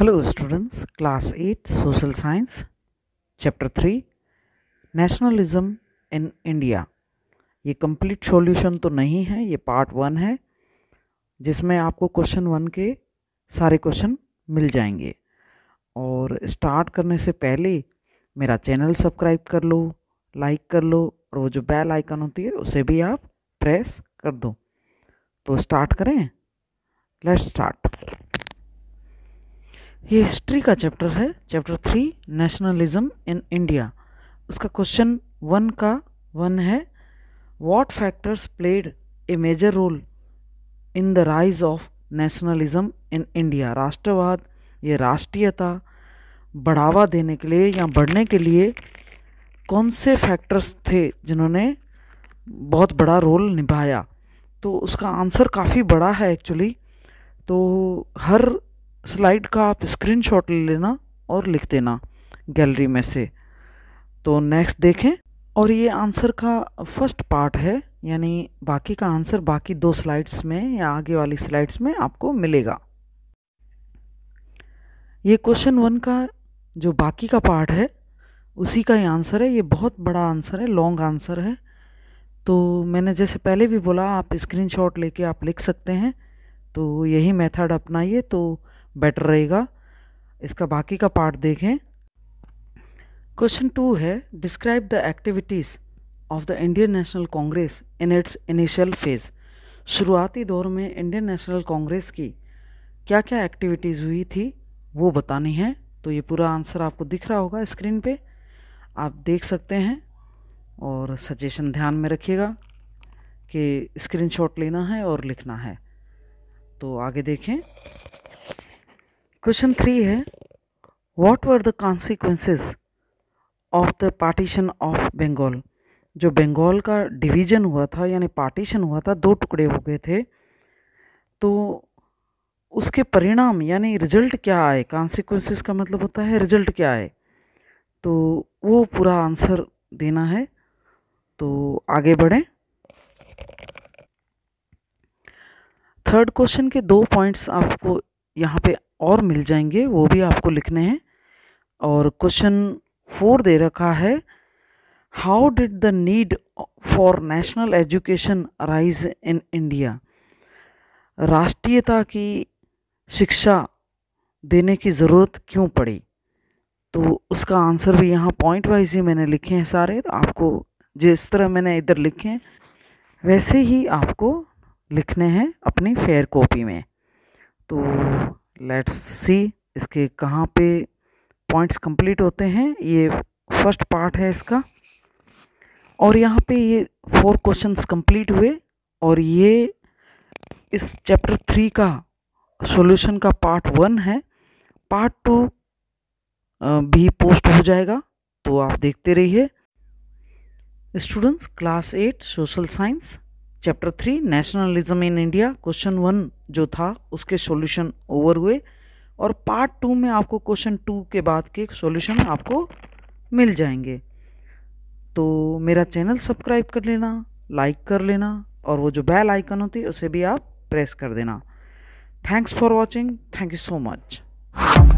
hello students class eight social science chapter three nationalism in India ये complete solution तो नहीं है ये पार्ट वन है जिसमें आपको क्वेश्चन वन के सारे क्वेश्चन मिल जाएंगे और स्टार्ट करने से पहले मेरा चैनल सब्सक्राइब कर लो लाइक कर लो और वो जो बेल आइकन होती है उसे भी आप प्रेस कर दो तो स्टार्ट करें लेट्स स्टार्ट ये हिस्ट्री का चैप्टर है chapter three nationalism in India उसका क्वेश्चन वन का वन है what factors played a major role in the rise of nationalism in India राष्ट्रवाद ये राष्ट्रीयता बढ़ावा देने के लिए या बढ़ने के लिए कौन से फैक्टर्स थे जिन्होंने बहुत बड़ा रोल निभाया तो उसका आंसर काफ़ी बड़ा है एक्चुअली तो हर स्लाइड का आप स्क्रीनशॉट ले लेना और लिख देना गैलरी में से तो नेक्स्ट देखें और ये आंसर का फर्स्ट पार्ट है यानी बाकी का आंसर बाकी दो स्लाइड्स में या आगे वाली स्लाइड्स में आपको मिलेगा ये क्वेश्चन वन का जो बाकी का पार्ट है उसी का ही आंसर है ये बहुत बड़ा आंसर है लॉन्ग आंसर है तो मैंने जैसे पहले भी बोला आप स्क्रीनशॉट लेके आप लिख सकते हैं तो यही मेथड अपनाइए तो बेटर रहेगा इसका बाकी का पार्ट देखें क्वेश्चन टू है describe the activities of the Indian National Congress in its initial phase शुरुआती दौर में इंडियन नेशनल कांग्रेस की क्या क्या एक्टिविटीज़ हुई थी वो बतानी है तो ये पूरा आंसर आपको दिख रहा होगा स्क्रीन पे आप देख सकते हैं और सजेशन ध्यान में रखिएगा कि स्क्रीनशॉट लेना है और लिखना है तो आगे देखें क्वेश्चन थ्री है what were the consequences of the partition of Bengal जो बंगाल का डिवीजन हुआ था यानी पार्टीशन हुआ था दो टुकड़े हो गए थे तो उसके परिणाम यानी रिजल्ट क्या आए कॉन्सिक्वेंसेस का मतलब होता है रिजल्ट क्या आए तो वो पूरा आंसर देना है तो आगे बढ़ें थर्ड क्वेश्चन के दो पॉइंट्स आपको यहाँ पे और मिल जाएंगे वो भी आपको लिखने हैं और क्वेश्चन फोर दे रखा है how did the need for national education rise in India राष्ट्रीयता की शिक्षा देने की ज़रूरत क्यों पड़ी तो उसका आंसर भी यहाँ पॉइंट वाइज ही मैंने लिखे हैं सारे तो आपको जिस तरह मैंने इधर लिखे हैं वैसे ही आपको लिखने हैं अपनी फेयर कॉपी में तो लेट्स सी इसके कहाँ पे पॉइंट्स कंप्लीट होते हैं ये फर्स्ट पार्ट है इसका और यहाँ पे ये फोर क्वेश्चंस कंप्लीट हुए और ये इस चैप्टर थ्री का सॉल्यूशन का पार्ट वन है पार्ट टू भी पोस्ट हो जाएगा तो आप देखते रहिए students class eight social science chapter three nationalism in India question one जो था उसके सॉल्यूशन ओवर हुए और पार्ट टू में आपको क्वेश्चन टू के बाद के सॉल्यूशन आपको मिल जाएंगे तो मेरा चैनल सब्सक्राइब कर लेना लाइक कर लेना और वो जो बेल आइकन होती है उसे भी आप प्रेस कर देना thanks for watching thank you so much